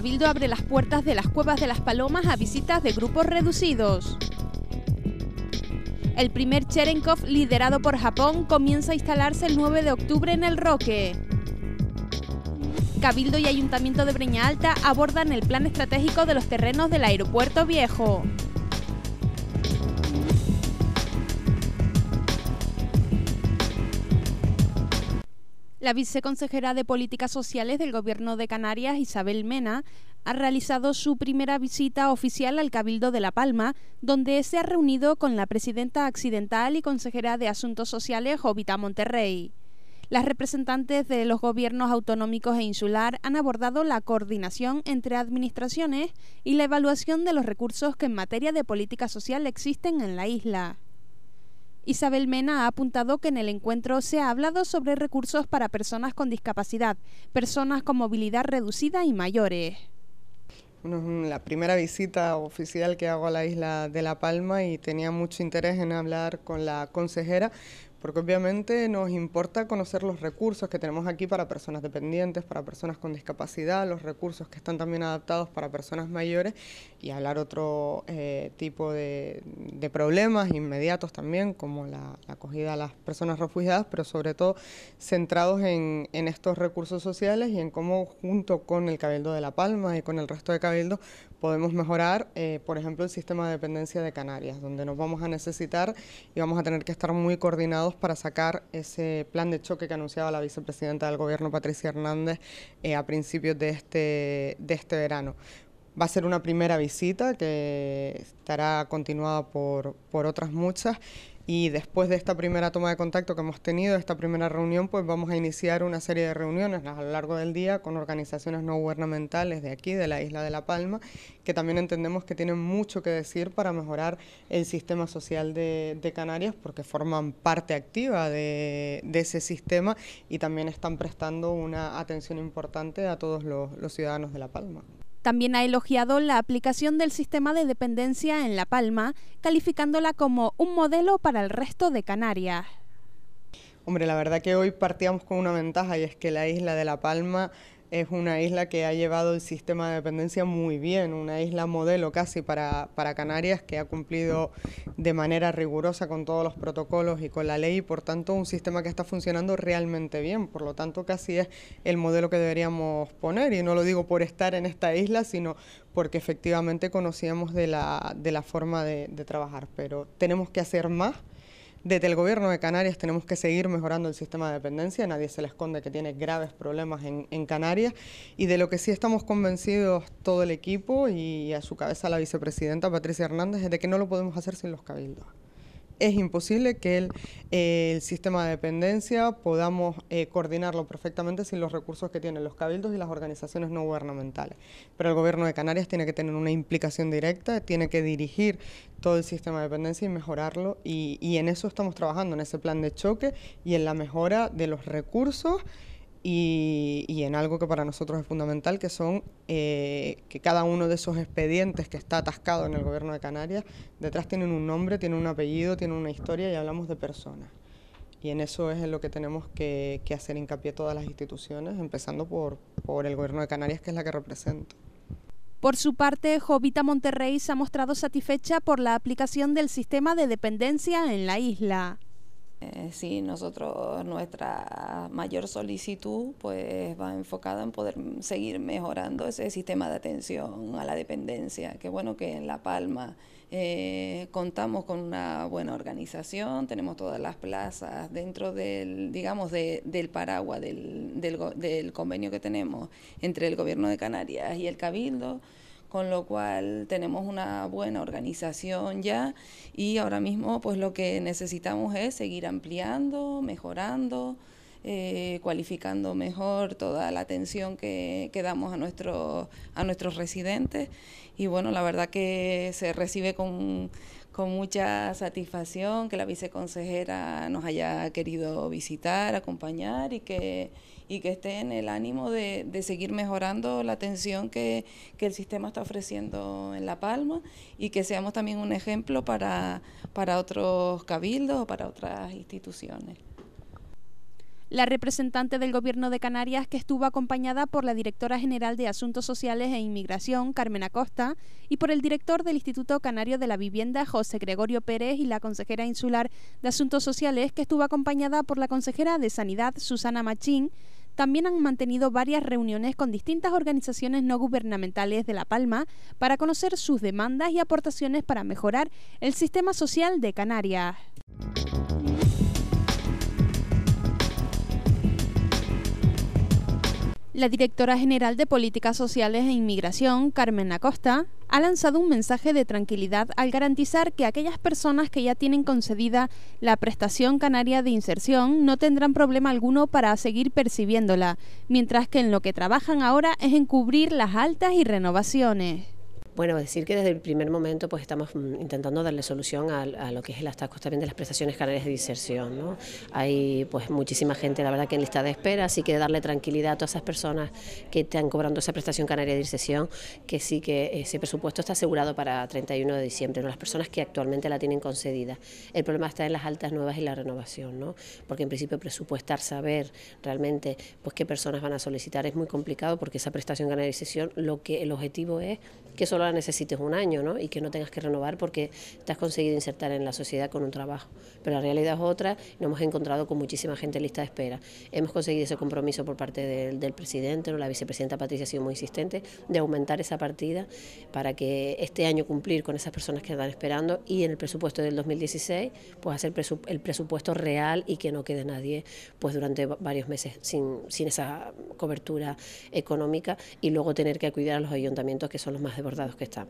Cabildo abre las puertas de las Cuevas de las Palomas a visitas de grupos reducidos. El primer Cherenkov, liderado por Japón, comienza a instalarse el 9 de octubre en el Roque. Cabildo y Ayuntamiento de Breña Alta abordan el plan estratégico de los terrenos del Aeropuerto Viejo. La viceconsejera de Políticas Sociales del Gobierno de Canarias, Isabel Mena, ha realizado su primera visita oficial al Cabildo de La Palma, donde se ha reunido con la presidenta accidental y consejera de Asuntos Sociales, Jovita Monterrey. Las representantes de los gobiernos autonómicos e insular han abordado la coordinación entre administraciones y la evaluación de los recursos que en materia de política social existen en la isla. Isabel Mena ha apuntado que en el encuentro se ha hablado sobre recursos para personas con discapacidad, personas con movilidad reducida y mayores. la primera visita oficial que hago a la isla de La Palma y tenía mucho interés en hablar con la consejera porque obviamente nos importa conocer los recursos que tenemos aquí para personas dependientes, para personas con discapacidad, los recursos que están también adaptados para personas mayores y hablar otro eh, tipo de, problemas inmediatos también, como la, acogida a las personas refugiadas, pero sobre todo centrados en, en estos recursos sociales y en cómo junto con el Cabildo de La Palma y con el resto de Cabildo podemos mejorar, eh, por ejemplo, el sistema de dependencia de Canarias, donde nos vamos a necesitar y vamos a tener que estar muy coordinados para sacar ese plan de choque que anunciaba la vicepresidenta del Gobierno, Patricia Hernández, eh, a principios de este, de este verano. Va a ser una primera visita que estará continuada por, por otras muchas y después de esta primera toma de contacto que hemos tenido, esta primera reunión, pues vamos a iniciar una serie de reuniones a lo largo del día con organizaciones no gubernamentales de aquí, de la isla de La Palma, que también entendemos que tienen mucho que decir para mejorar el sistema social de, Canarias, porque forman parte activa de, ese sistema y también están prestando una atención importante a todos los ciudadanos de La Palma. También ha elogiado la aplicación del sistema de dependencia en La Palma, calificándola como un modelo para el resto de Canarias. Hombre, la verdad que hoy partíamos con una ventaja y es que la isla de La Palma es una isla que ha llevado el sistema de dependencia muy bien, una isla modelo casi para, para, Canarias que ha cumplido de manera rigurosa con todos los protocolos y con la ley y por tanto un sistema que está funcionando realmente bien, por lo tanto casi es el modelo que deberíamos poner y no lo digo por estar en esta isla, sino porque efectivamente conocíamos de la, de la forma de, de trabajar, pero tenemos que hacer más desde el gobierno de Canarias tenemos que seguir mejorando el sistema de dependencia, nadie se le esconde que tiene graves problemas en, Canarias y de lo que sí estamos convencidos todo el equipo y a su cabeza la vicepresidenta Patricia Hernández es de que no lo podemos hacer sin los cabildos es imposible que el, eh, el sistema de dependencia podamos eh, coordinarlo perfectamente sin los recursos que tienen los cabildos y las organizaciones no gubernamentales. Pero el gobierno de Canarias tiene que tener una implicación directa, tiene que dirigir todo el sistema de dependencia y mejorarlo y, y en eso estamos trabajando, en ese plan de choque y en la mejora de los recursos y, en algo que para nosotros es fundamental, que son eh, que cada uno de esos expedientes que está atascado en el gobierno de Canarias, detrás tienen un nombre, tienen un apellido, tienen una historia y hablamos de personas. Y en eso es en lo que tenemos que, hacer hincapié todas las instituciones, empezando por, por el gobierno de Canarias, que es la que represento. Por su parte, Jovita Monterrey se ha mostrado satisfecha por la aplicación del sistema de dependencia en la isla. Eh, sí, nosotros, nuestra mayor solicitud pues va enfocada en poder seguir mejorando ese sistema de atención a la dependencia. Que bueno que en La Palma eh, contamos con una buena organización, tenemos todas las plazas dentro del, digamos, del paraguas del, del convenio que tenemos entre el Gobierno de Canarias y el Cabildo con lo cual tenemos una buena organización ya y ahora mismo pues lo que necesitamos es seguir ampliando, mejorando, eh, cualificando mejor toda la atención que, que damos a, nuestros a nuestros residentes y bueno, la verdad que se recibe con, con mucha satisfacción que la viceconsejera nos haya querido visitar, acompañar y que y que esté en el ánimo de, de seguir mejorando la atención que, que, el sistema está ofreciendo en La Palma y que seamos también un ejemplo para, para otros cabildos o para otras instituciones. La representante del Gobierno de Canarias, que estuvo acompañada por la directora general de Asuntos Sociales e Inmigración, Carmen Acosta, y por el director del Instituto Canario de la Vivienda, José Gregorio Pérez, y la consejera insular de Asuntos Sociales, que estuvo acompañada por la consejera de Sanidad, Susana Machín, también han mantenido varias reuniones con distintas organizaciones no gubernamentales de La Palma para conocer sus demandas y aportaciones para mejorar el sistema social de Canarias. La directora general de Políticas Sociales e Inmigración, Carmen Acosta, ha lanzado un mensaje de tranquilidad al garantizar que aquellas personas que ya tienen concedida la prestación canaria de inserción no tendrán problema alguno para seguir percibiéndola, mientras que en lo que trabajan ahora es en cubrir las altas y renovaciones. Bueno, decir que desde el primer momento pues estamos mm, intentando darle solución a, lo que es el atasco también de las prestaciones canarias de diserción. ¿no? Hay pues muchísima gente, la verdad, que en lista de espera, así que darle tranquilidad a todas esas personas que están cobrando esa prestación canaria de diserción, que sí que ese presupuesto está asegurado para 31 de diciembre, ¿no? las personas que actualmente la tienen concedida. El problema está en las altas nuevas y la renovación, ¿no? porque en principio presupuestar, saber realmente pues qué personas van a solicitar es muy complicado porque esa prestación canaria de diserción, lo que el objetivo es que solo la necesites un año y que no tengas que renovar porque te has conseguido insertar en la sociedad con un trabajo. Pero la realidad es otra, nos hemos encontrado con muchísima gente lista de espera. Hemos conseguido ese compromiso por parte del, presidente, la vicepresidenta Patricia ha sido muy insistente, de aumentar esa partida para que este año cumplir con esas personas que están esperando y en el presupuesto del 2016 pues hacer el presupuesto real y que no quede nadie pues durante varios meses sin, esa cobertura económica y luego tener que cuidar a los ayuntamientos que son los más de que están.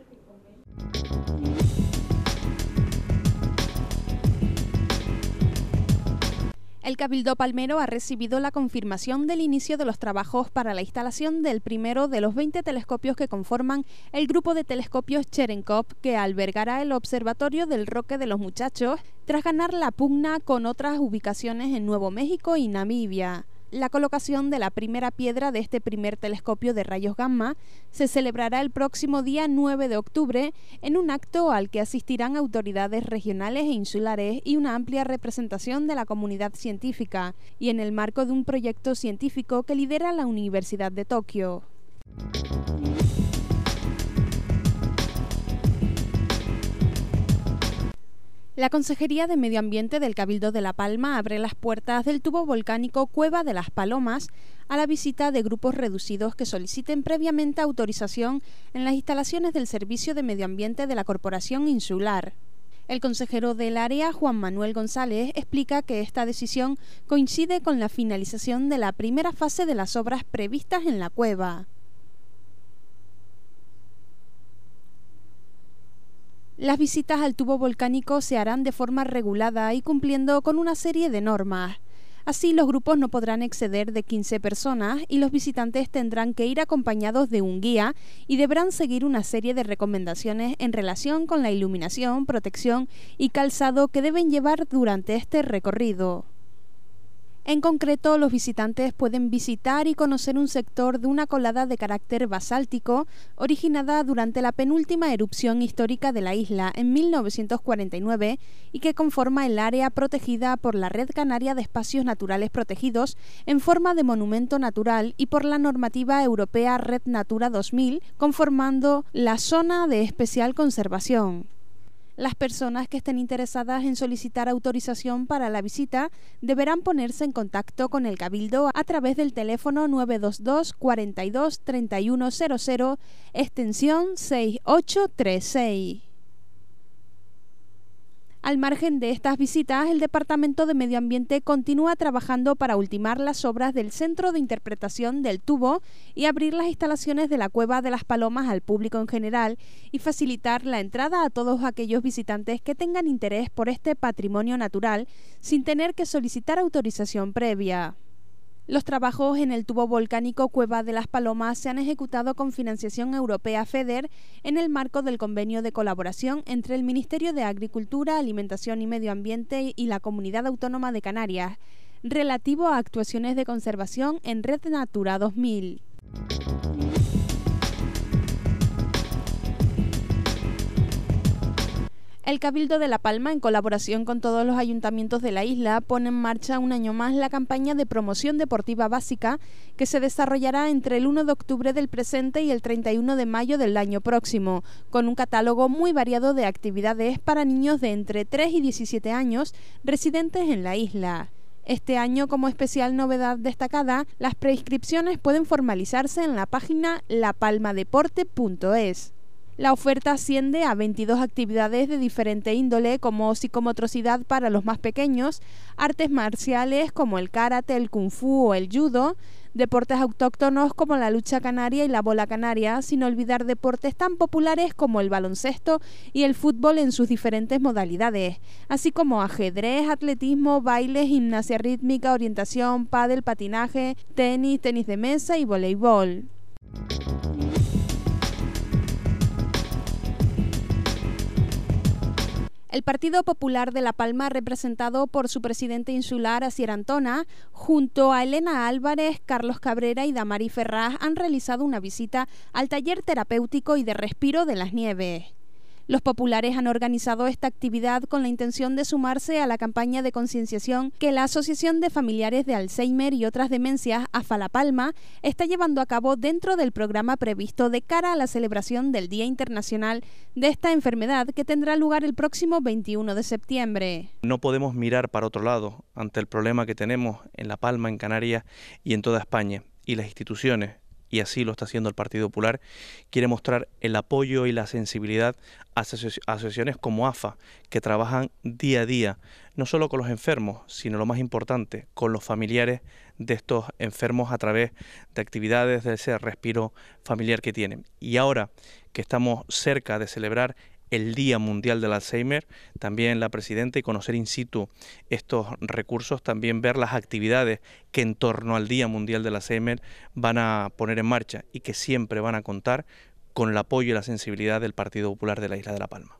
El Cabildo Palmero ha recibido la confirmación del inicio de los trabajos para la instalación del primero de los 20 telescopios que conforman el grupo de telescopios Cherenkov que albergará el Observatorio del Roque de los Muchachos tras ganar la pugna con otras ubicaciones en Nuevo México y Namibia la colocación de la primera piedra de este primer telescopio de rayos gamma se celebrará el próximo día 9 de octubre en un acto al que asistirán autoridades regionales e insulares y una amplia representación de la comunidad científica, y en el marco de un proyecto científico que lidera la Universidad de Tokio. La Consejería de Medio Ambiente del Cabildo de La Palma abre las puertas del tubo volcánico Cueva de las Palomas a la visita de grupos reducidos que soliciten previamente autorización en las instalaciones del Servicio de Medio Ambiente de la Corporación Insular. El consejero del área, Juan Manuel González, explica que esta decisión coincide con la finalización de la primera fase de las obras previstas en la cueva. Las visitas al tubo volcánico se harán de forma regulada y cumpliendo con una serie de normas. Así los grupos no podrán exceder de 15 personas y los visitantes tendrán que ir acompañados de un guía y deberán seguir una serie de recomendaciones en relación con la iluminación, protección y calzado que deben llevar durante este recorrido. En concreto, los visitantes pueden visitar y conocer un sector de una colada de carácter basáltico originada durante la penúltima erupción histórica de la isla en 1949 y que conforma el área protegida por la Red Canaria de Espacios Naturales Protegidos en forma de monumento natural y por la normativa europea Red Natura 2000, conformando la zona de especial conservación. Las personas que estén interesadas en solicitar autorización para la visita deberán ponerse en contacto con el Cabildo a través del teléfono 922 423100 extensión 6836. Al margen de estas visitas, el Departamento de Medio Ambiente continúa trabajando para ultimar las obras del Centro de Interpretación del Tubo y abrir las instalaciones de la Cueva de las Palomas al público en general y facilitar la entrada a todos aquellos visitantes que tengan interés por este patrimonio natural sin tener que solicitar autorización previa. Los trabajos en el tubo volcánico Cueva de las Palomas se han ejecutado con financiación europea FEDER en el marco del convenio de colaboración entre el Ministerio de Agricultura, Alimentación y Medio Ambiente y la Comunidad Autónoma de Canarias, relativo a actuaciones de conservación en Red Natura 2000. El Cabildo de La Palma, en colaboración con todos los ayuntamientos de la isla, pone en marcha un año más la campaña de promoción deportiva básica que se desarrollará entre el 1 de octubre del presente y el 31 de mayo del año próximo, con un catálogo muy variado de actividades para niños de entre 3 y 17 años residentes en la isla. Este año, como especial novedad destacada, las prescripciones pueden formalizarse en la página lapalmadeporte.es. La oferta asciende a 22 actividades de diferente índole como psicomotricidad para los más pequeños, artes marciales como el karate, el kung fu o el judo, deportes autóctonos como la lucha canaria y la bola canaria, sin olvidar deportes tan populares como el baloncesto y el fútbol en sus diferentes modalidades, así como ajedrez, atletismo, baile, gimnasia rítmica, orientación, pádel, patinaje, tenis, tenis de mesa y voleibol. El Partido Popular de La Palma, representado por su presidente insular, Asier Antona, junto a Elena Álvarez, Carlos Cabrera y Damari Ferraz, han realizado una visita al taller terapéutico y de respiro de las nieves. Los populares han organizado esta actividad con la intención de sumarse a la campaña de concienciación que la Asociación de Familiares de Alzheimer y otras demencias, Palma está llevando a cabo dentro del programa previsto de cara a la celebración del Día Internacional de esta enfermedad que tendrá lugar el próximo 21 de septiembre. No podemos mirar para otro lado ante el problema que tenemos en La Palma, en Canarias y en toda España y las instituciones y así lo está haciendo el Partido Popular, quiere mostrar el apoyo y la sensibilidad a asociaciones como AFA, que trabajan día a día, no solo con los enfermos, sino lo más importante, con los familiares de estos enfermos a través de actividades de ese respiro familiar que tienen. Y ahora que estamos cerca de celebrar el Día Mundial del Alzheimer, también la Presidenta, y conocer in situ estos recursos, también ver las actividades que en torno al Día Mundial del Alzheimer van a poner en marcha y que siempre van a contar con el apoyo y la sensibilidad del Partido Popular de la Isla de La Palma.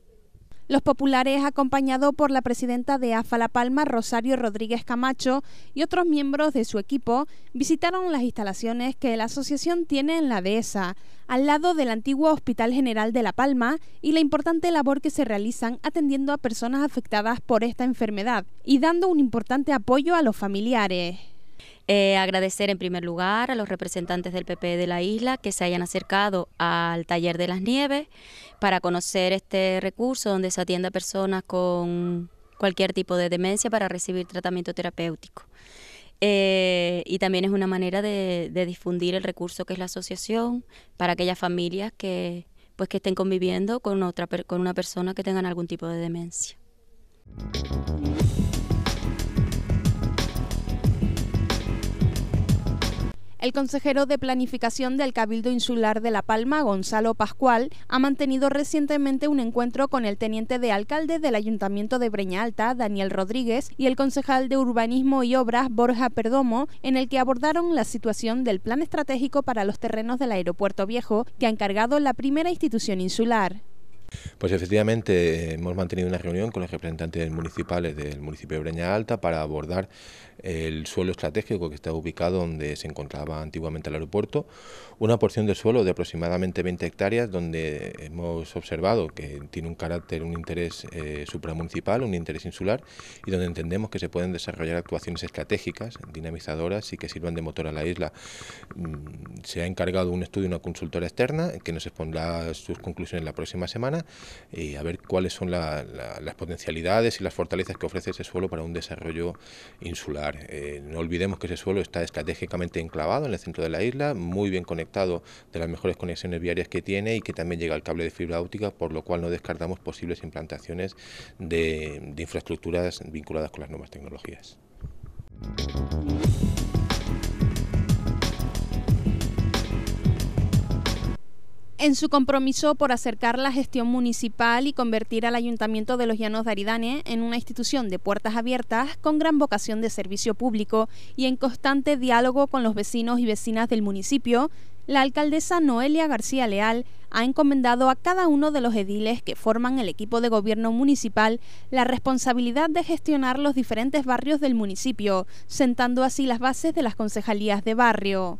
Los populares, acompañado por la presidenta de AFA La Palma, Rosario Rodríguez Camacho, y otros miembros de su equipo, visitaron las instalaciones que la asociación tiene en la dehesa, al lado del antiguo Hospital General de La Palma, y la importante labor que se realizan atendiendo a personas afectadas por esta enfermedad y dando un importante apoyo a los familiares. Eh, agradecer en primer lugar a los representantes del PP de la isla que se hayan acercado al taller de las nieves para conocer este recurso donde se atiende a personas con cualquier tipo de demencia para recibir tratamiento terapéutico. Eh, y también es una manera de, difundir el recurso que es la asociación para aquellas familias que pues que estén conviviendo con otra con una persona que tengan algún tipo de demencia. El consejero de Planificación del Cabildo Insular de La Palma, Gonzalo Pascual, ha mantenido recientemente un encuentro con el teniente de alcalde del Ayuntamiento de Breña Alta, Daniel Rodríguez, y el concejal de Urbanismo y Obras, Borja Perdomo, en el que abordaron la situación del plan estratégico para los terrenos del aeropuerto viejo que ha encargado la primera institución insular. Pues efectivamente hemos mantenido una reunión con los representantes municipales del municipio de Breña Alta para abordar el suelo estratégico que está ubicado donde se encontraba antiguamente el aeropuerto, una porción de suelo de aproximadamente 20 hectáreas donde hemos observado que tiene un carácter, un interés eh, supramunicipal, un interés insular y donde entendemos que se pueden desarrollar actuaciones estratégicas, dinamizadoras y que sirvan de motor a la isla. Mm, se ha encargado un estudio, una consultora externa que nos expondrá sus conclusiones la próxima semana y eh, a ver cuáles son las potencialidades y las fortalezas que ofrece ese suelo para un desarrollo insular eh, no olvidemos que ese suelo está estratégicamente enclavado en el centro de la isla, muy bien conectado, de las mejores conexiones viarias que tiene y que también llega el cable de fibra óptica, por lo cual no descartamos posibles implantaciones de, de infraestructuras vinculadas con las nuevas tecnologías. En su compromiso por acercar la gestión municipal y convertir al Ayuntamiento de los Llanos de Aridane en una institución de puertas abiertas con gran vocación de servicio público y en constante diálogo con los vecinos y vecinas del municipio, la alcaldesa Noelia García Leal ha encomendado a cada uno de los ediles que forman el equipo de gobierno municipal la responsabilidad de gestionar los diferentes barrios del municipio, sentando así las bases de las concejalías de barrio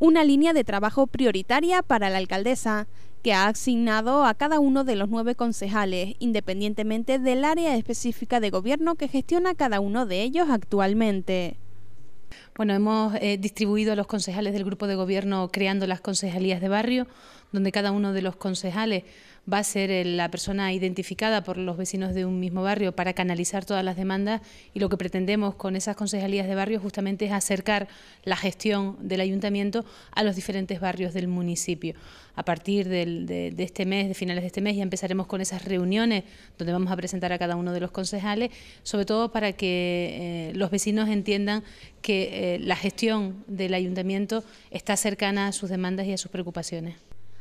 una línea de trabajo prioritaria para la alcaldesa, que ha asignado a cada uno de los nueve concejales, independientemente del área específica de gobierno que gestiona cada uno de ellos actualmente. Bueno, hemos eh, distribuido a los concejales del grupo de gobierno creando las concejalías de barrio donde cada uno de los concejales va a ser eh, la persona identificada por los vecinos de un mismo barrio para canalizar todas las demandas y lo que pretendemos con esas concejalías de barrio justamente es acercar la gestión del ayuntamiento a los diferentes barrios del municipio. A partir de, este mes, de finales de este mes, ya empezaremos con esas reuniones donde vamos a presentar a cada uno de los concejales, sobre todo para que eh, los vecinos entiendan que eh, la gestión del ayuntamiento está cercana a sus demandas y a sus preocupaciones.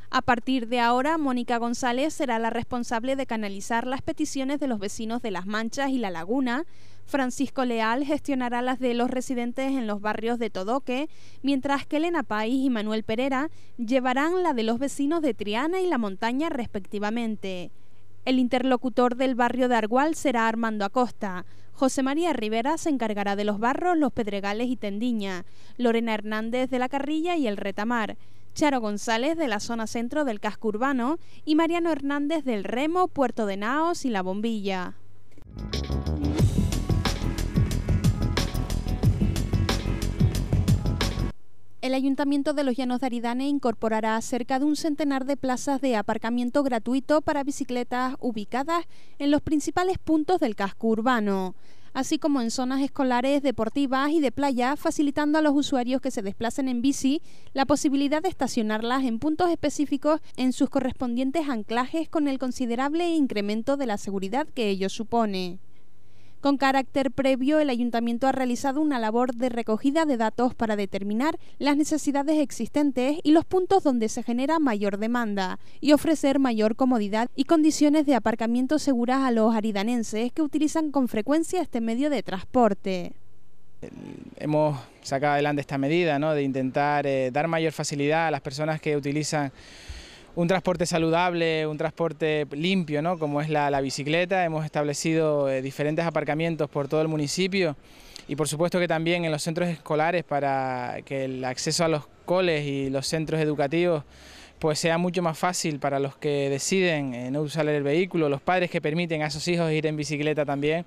A partir de ahora, Mónica González será la responsable de canalizar las peticiones de los vecinos de Las Manchas y La Laguna, Francisco Leal gestionará las de los residentes en los barrios de Todoque, mientras que Elena País y Manuel Pereira llevarán la de los vecinos de Triana y La Montaña respectivamente. El interlocutor del barrio de Argual será Armando Acosta. José María Rivera se encargará de los barros, los pedregales y tendiña. Lorena Hernández de la Carrilla y el retamar. Charo González de la zona centro del casco urbano y Mariano Hernández del Remo, Puerto de Naos y La Bombilla. El Ayuntamiento de los Llanos de Aridane incorporará cerca de un centenar de plazas de aparcamiento gratuito para bicicletas ubicadas en los principales puntos del casco urbano así como en zonas escolares, deportivas y de playa, facilitando a los usuarios que se desplacen en bici la posibilidad de estacionarlas en puntos específicos en sus correspondientes anclajes con el considerable incremento de la seguridad que ello supone. Con carácter previo, el ayuntamiento ha realizado una labor de recogida de datos para determinar las necesidades existentes y los puntos donde se genera mayor demanda y ofrecer mayor comodidad y condiciones de aparcamiento seguras a los aridanenses que utilizan con frecuencia este medio de transporte. Hemos sacado adelante esta medida ¿no? de intentar eh, dar mayor facilidad a las personas que utilizan un transporte saludable, un transporte limpio, ¿no? como es la, bicicleta. Hemos establecido eh, diferentes aparcamientos por todo el municipio y por supuesto que también en los centros escolares para que el acceso a los coles y los centros educativos pues sea mucho más fácil para los que deciden eh, no usar el vehículo, los padres que permiten a sus hijos ir en bicicleta también.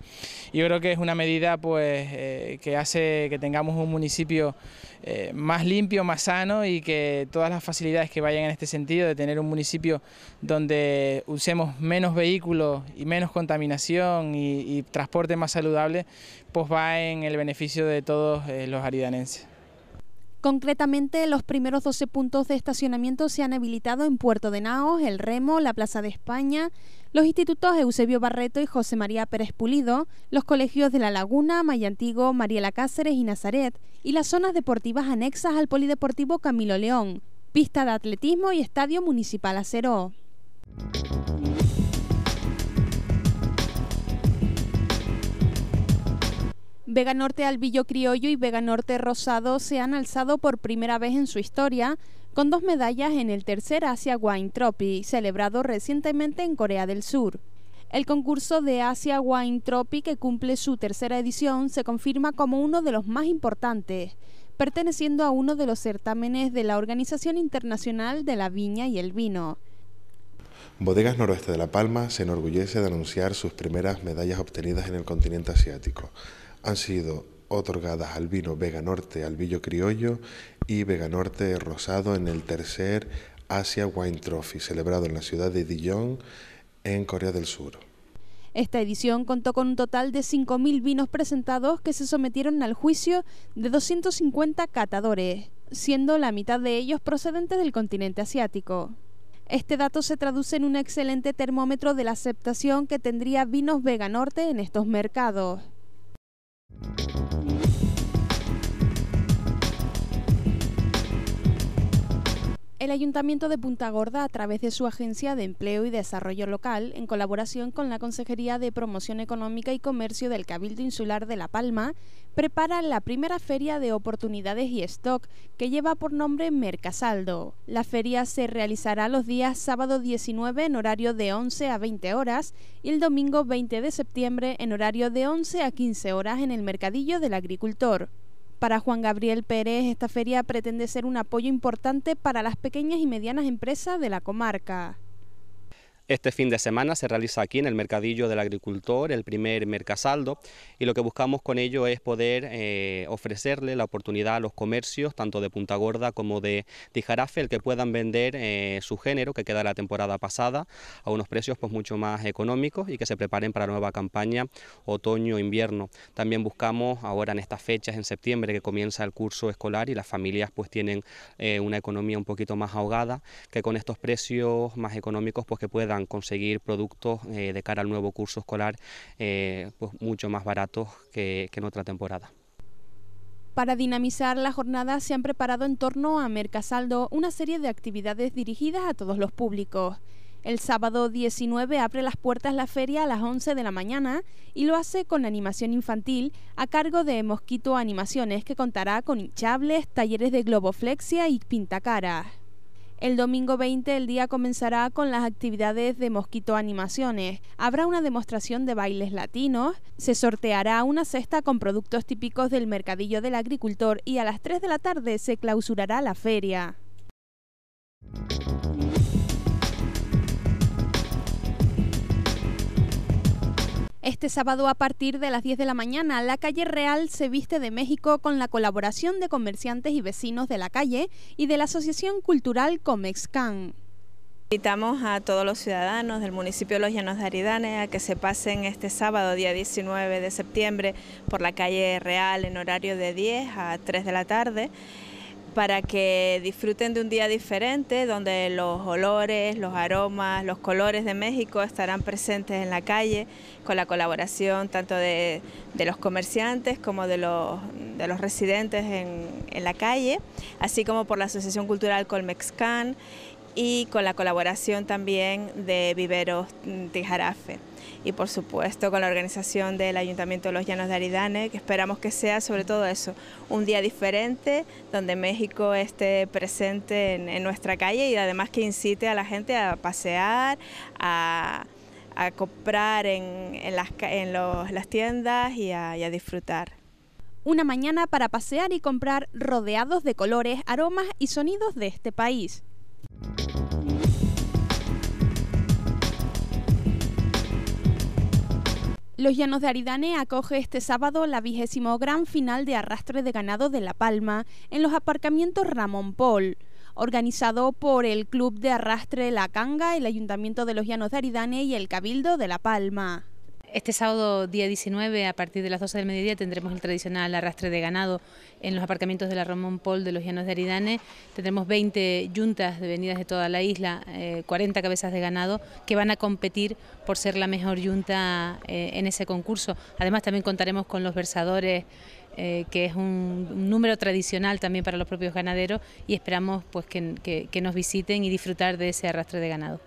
Yo creo que es una medida pues, eh, que hace que tengamos un municipio eh, más limpio, más sano y que todas las facilidades que vayan en este sentido de tener un municipio donde usemos menos vehículos y menos contaminación y, y transporte más saludable, pues va en el beneficio de todos los aridanenses. Concretamente, los primeros 12 puntos de estacionamiento se han habilitado en Puerto de Naos, El Remo, la Plaza de España, los institutos Eusebio Barreto y José María Pérez Pulido, los colegios de La Laguna, Mayantigo, Mariela Cáceres y Nazaret, y las zonas deportivas anexas al Polideportivo Camilo León, pista de atletismo y estadio municipal Aceró. Vega Norte Albillo Criollo y Vega Norte Rosado se han alzado por primera vez en su historia con dos medallas en el tercer Asia Wine Trophy, celebrado recientemente en Corea del Sur. El concurso de Asia Wine Trophy, que cumple su tercera edición, se confirma como uno de los más importantes, perteneciendo a uno de los certámenes de la Organización Internacional de la Viña y el Vino. Bodegas Noroeste de La Palma se enorgullece de anunciar sus primeras medallas obtenidas en el continente asiático han sido otorgadas al vino Vega Norte Albillo Criollo y Vega Norte Rosado en el tercer Asia Wine Trophy, celebrado en la ciudad de Dijon, en Corea del Sur. Esta edición contó con un total de 5.000 vinos presentados que se sometieron al juicio de 250 catadores, siendo la mitad de ellos procedentes del continente asiático. Este dato se traduce en un excelente termómetro de la aceptación que tendría Vinos Vega Norte en estos mercados. Thank you. El Ayuntamiento de Punta Gorda, a través de su Agencia de Empleo y Desarrollo Local, en colaboración con la Consejería de Promoción Económica y Comercio del Cabildo Insular de La Palma, prepara la primera feria de oportunidades y stock que lleva por nombre Mercasaldo. La feria se realizará los días sábado 19 en horario de 11 a 20 horas y el domingo 20 de septiembre en horario de 11 a 15 horas en el Mercadillo del Agricultor. Para Juan Gabriel Pérez, esta feria pretende ser un apoyo importante para las pequeñas y medianas empresas de la comarca. Este fin de semana se realiza aquí en el Mercadillo del Agricultor el primer Mercasaldo y lo que buscamos con ello es poder eh, ofrecerle la oportunidad a los comercios, tanto de Punta Gorda como de Tijarafe, el que puedan vender eh, su género que queda la temporada pasada a unos precios pues mucho más económicos y que se preparen para la nueva campaña otoño-invierno. También buscamos ahora en estas fechas, en septiembre, que comienza el curso escolar y las familias pues tienen eh, una economía un poquito más ahogada, que con estos precios más económicos pues que puedan conseguir productos eh, de cara al nuevo curso escolar eh, pues mucho más baratos que, que en otra temporada. Para dinamizar la jornada se han preparado en torno a Mercasaldo una serie de actividades dirigidas a todos los públicos. El sábado 19 abre las puertas la feria a las 11 de la mañana y lo hace con animación infantil a cargo de Mosquito Animaciones que contará con hinchables, talleres de globoflexia y pintacaras. El domingo 20 el día comenzará con las actividades de Mosquito Animaciones. Habrá una demostración de bailes latinos, se sorteará una cesta con productos típicos del mercadillo del agricultor y a las 3 de la tarde se clausurará la feria. Este sábado a partir de las 10 de la mañana, la calle Real se viste de México con la colaboración de comerciantes y vecinos de la calle y de la Asociación Cultural Comexcan. Invitamos a todos los ciudadanos del municipio de Los Llanos de Aridane a que se pasen este sábado, día 19 de septiembre, por la calle Real en horario de 10 a 3 de la tarde para que disfruten de un día diferente donde los olores, los aromas, los colores de México estarán presentes en la calle con la colaboración tanto de, los comerciantes como de los, de los residentes en, en, la calle, así como por la Asociación Cultural Colmexcan y con la colaboración también de Viveros Tijarafe y por supuesto con la organización del Ayuntamiento de los Llanos de Aridane, que esperamos que sea sobre todo eso, un día diferente donde México esté presente en, nuestra calle y además que incite a la gente a pasear, a, comprar en, las, en las, tiendas y a disfrutar. Una mañana para pasear y comprar rodeados de colores, aromas y sonidos de este país. Los Llanos de Aridane acoge este sábado la vigésimo gran final de arrastre de ganado de La Palma en los aparcamientos Ramón Pol, organizado por el Club de Arrastre La Canga, el Ayuntamiento de Los Llanos de Aridane y el Cabildo de La Palma. Este sábado, día 19, a partir de las 12 del mediodía, tendremos el tradicional arrastre de ganado en los aparcamientos de la Ramón Pol de los Llanos de Aridane. Tendremos 20 yuntas de venidas de toda la isla, 40 eh, cabezas de ganado, que van a competir por ser la mejor yunta eh, en ese concurso. Además, también contaremos con los versadores, eh, que es un, número tradicional también para los propios ganaderos, y esperamos pues, que nos visiten y disfrutar de ese arrastre de ganado.